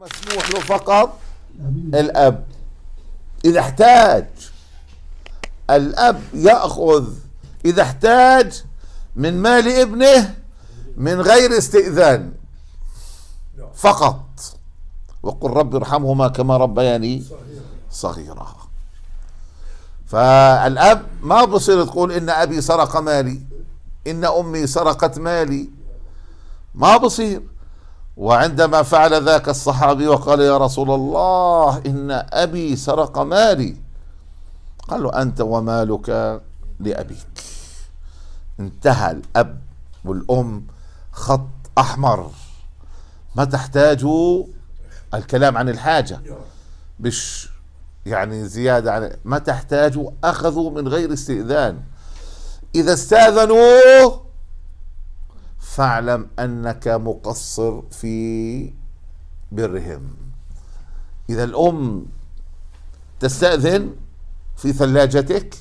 المسموح له فقط الأب إذا احتاج الأب يأخذ إذا احتاج من مال ابنه من غير استئذان فقط وقل رب ارحمهما كما ربياني صغيرا فالأب ما بصير تقول إن أبي سرق مالي إن أمي سرقت مالي ما بصير وعندما فعل ذاك الصحابي وقال يا رسول الله إن أبي سرق مالي قال له أنت ومالك لأبيك انتهى الأب والأم خط أحمر ما تحتاجوا الكلام عن الحاجة مش يعني زيادة عن ما تحتاجوا أخذوا من غير استئذان إذا استأذنوا فاعلم انك مقصر في برهم اذا الام تستاذن في ثلاجتك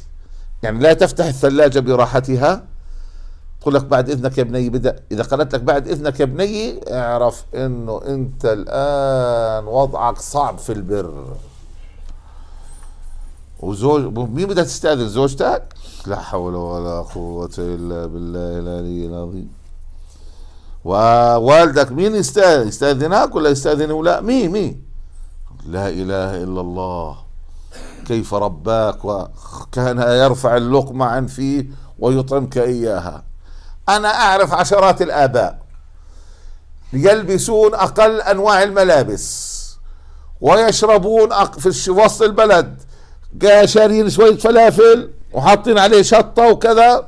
يعني لا تفتح الثلاجه براحتها تقول لك بعد اذنك يا بني بدا اذا قالت لك بعد اذنك يا بني اعرف انه انت الان وضعك صعب في البر وزوج مين بدها تستاذن زوجتك لا حول ولا قوه الا بالله العلي العظيم ووالدك مين يستاذن يستاذنك ولا يستاذن ولا مين مين لا إله إلا الله كيف رباك وكان يرفع اللقمة عن فيه ويطعمك إياها أنا أعرف عشرات الآباء يلبسون أقل أنواع الملابس ويشربون في وسط البلد شارين شوية فلافل وحاطين عليه شطة وكذا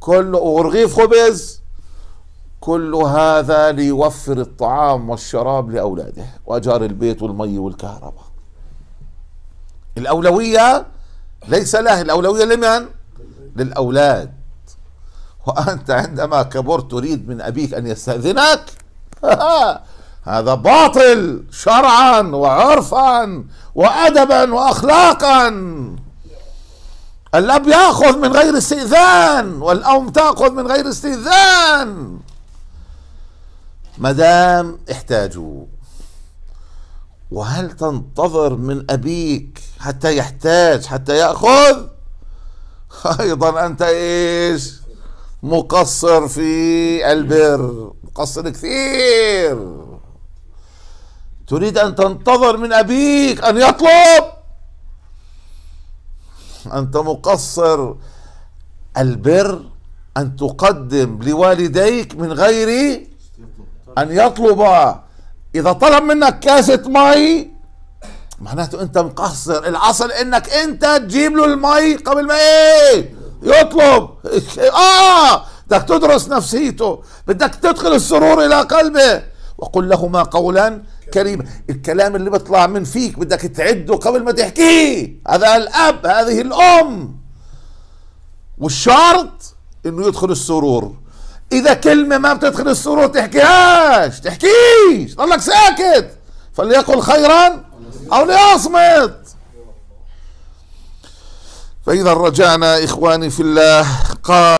كله ورغيف خبز كل هذا ليوفر الطعام والشراب لأولاده وأجار البيت والمي والكهرباء الأولوية ليس له الأولوية لمن؟ للأولاد وأنت عندما كبرت تريد من أبيك أن يستأذنك هذا باطل شرعا وعرفا وأدبا وأخلاقا الأب يأخذ من غير استئذان والأم تأخذ من غير استئذان مدام احتاجوا وهل تنتظر من أبيك حتى يحتاج حتى يأخذ أيضا أنت إيش مقصر في البر مقصر كثير تريد أن تنتظر من أبيك أن يطلب أنت مقصر البر أن تقدم لوالديك من غير أن يطلب إذا طلب منك كاسة مي معناته أنت مقصر الأصل أنك أنت تجيب له المي قبل ما إيه يطلب آه بدك تدرس نفسيته بدك تدخل السرور إلى قلبه وقل لهما قولا كريما الكلام اللي بيطلع من فيك بدك تعده قبل ما تحكيه هذا الأب هذه الأم والشرط انه يدخل السرور اذا كلمه ما بتدخل السوره تحكيهاش تحكيش ضلك ساكت فليقل خيرا او ليصمت فاذا رجعنا اخواني في الله قال